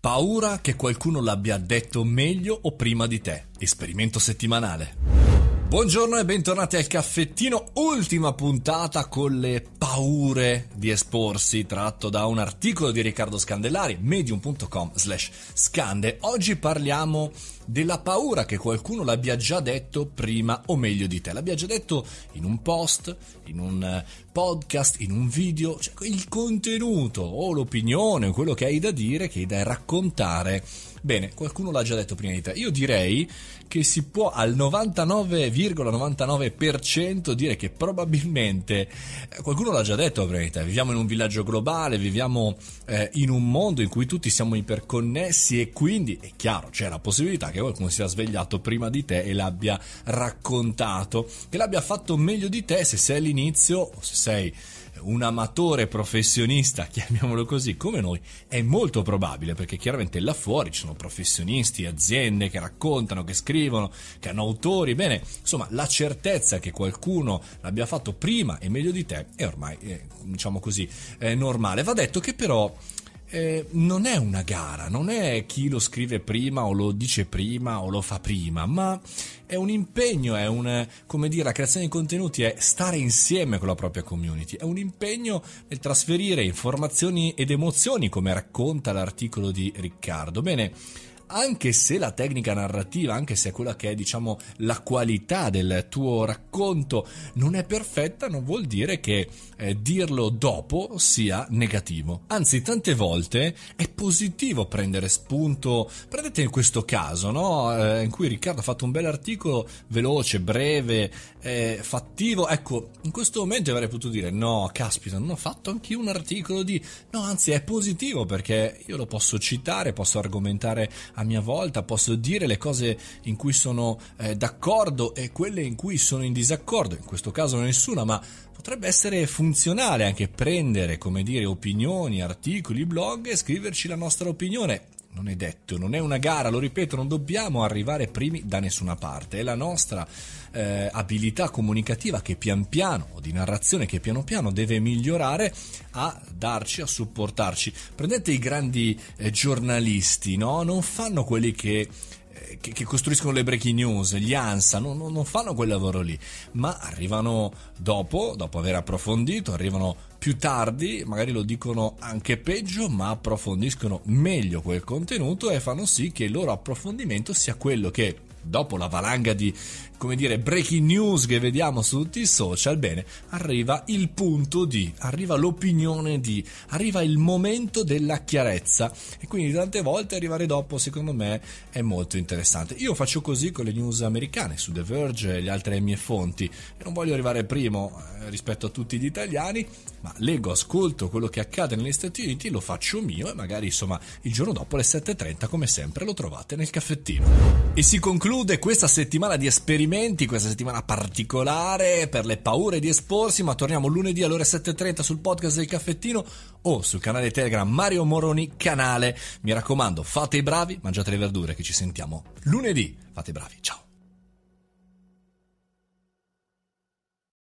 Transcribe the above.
Paura che qualcuno l'abbia detto meglio o prima di te. Esperimento settimanale. Buongiorno e bentornati al caffettino, ultima puntata con le paure di esporsi, tratto da un articolo di Riccardo Scandellari, medium.com slash scande. Oggi parliamo della paura che qualcuno l'abbia già detto prima o meglio di te, l'abbia già detto in un post, in un eh, podcast, in un video, cioè il contenuto o l'opinione, quello che hai da dire, che hai da raccontare. Bene, qualcuno l'ha già detto prima di te. Io direi che si può al 99,99% dire che probabilmente eh, qualcuno l'ha già detto prima di te. Viviamo in un villaggio globale, viviamo eh, in un mondo in cui tutti siamo iperconnessi e quindi è chiaro, c'è la possibilità che qualcuno sia svegliato prima di te e l'abbia raccontato, che l'abbia fatto meglio di te se sei all'inizio o se sei sei un amatore professionista, chiamiamolo così, come noi, è molto probabile perché chiaramente là fuori ci sono professionisti, aziende che raccontano, che scrivono, che hanno autori, bene, insomma la certezza che qualcuno l'abbia fatto prima e meglio di te è ormai, eh, diciamo così, eh, normale. Va detto che però eh, non è una gara, non è chi lo scrive prima o lo dice prima o lo fa prima, ma è un impegno, è un, come dire, la creazione di contenuti è stare insieme con la propria community, è un impegno nel trasferire informazioni ed emozioni, come racconta l'articolo di Riccardo. Bene, anche se la tecnica narrativa, anche se quella che è diciamo la qualità del tuo racconto non è perfetta, non vuol dire che eh, dirlo dopo sia negativo. Anzi, tante volte è positivo prendere spunto. Prendete in questo caso, no? eh, in cui Riccardo ha fatto un bel articolo veloce, breve, eh, fattivo. Ecco, in questo momento avrei potuto dire no, caspita, non ho fatto anche un articolo di... No, anzi è positivo perché io lo posso citare, posso argomentare a mia volta, posso dire le cose in cui sono eh, d'accordo e quelle in cui sono in disaccordo, in questo caso nessuna, ma potrebbe essere funzionale anche prendere, come dire, opinioni, articoli, blog e scriverci la nostra opinione non è detto, non è una gara, lo ripeto, non dobbiamo arrivare primi da nessuna parte, è la nostra eh, abilità comunicativa che pian piano, o di narrazione che piano piano deve migliorare a darci, a supportarci. Prendete i grandi eh, giornalisti, no? Non fanno quelli che che, che, costruiscono le breaking news, gli ANSA, non, non, fanno quel lavoro lì, ma arrivano dopo, dopo aver approfondito, arrivano più tardi, magari lo dicono anche peggio, ma approfondiscono meglio quel contenuto e fanno sì che il loro approfondimento sia quello che dopo la valanga di come dire breaking news che vediamo su tutti i social bene arriva il punto di arriva l'opinione di arriva il momento della chiarezza e quindi tante volte arrivare dopo secondo me è molto interessante io faccio così con le news americane su The Verge e le altre mie fonti e non voglio arrivare primo eh, rispetto a tutti gli italiani ma leggo ascolto quello che accade negli Stati Uniti lo faccio mio e magari insomma il giorno dopo alle 7.30 come sempre lo trovate nel caffettino e si conclude conclude questa settimana di esperimenti, questa settimana particolare per le paure di esporsi, ma torniamo lunedì alle ore 7.30 sul podcast del caffettino o sul canale Telegram Mario Moroni canale. Mi raccomando, fate i bravi, mangiate le verdure che ci sentiamo lunedì. Fate i bravi, ciao.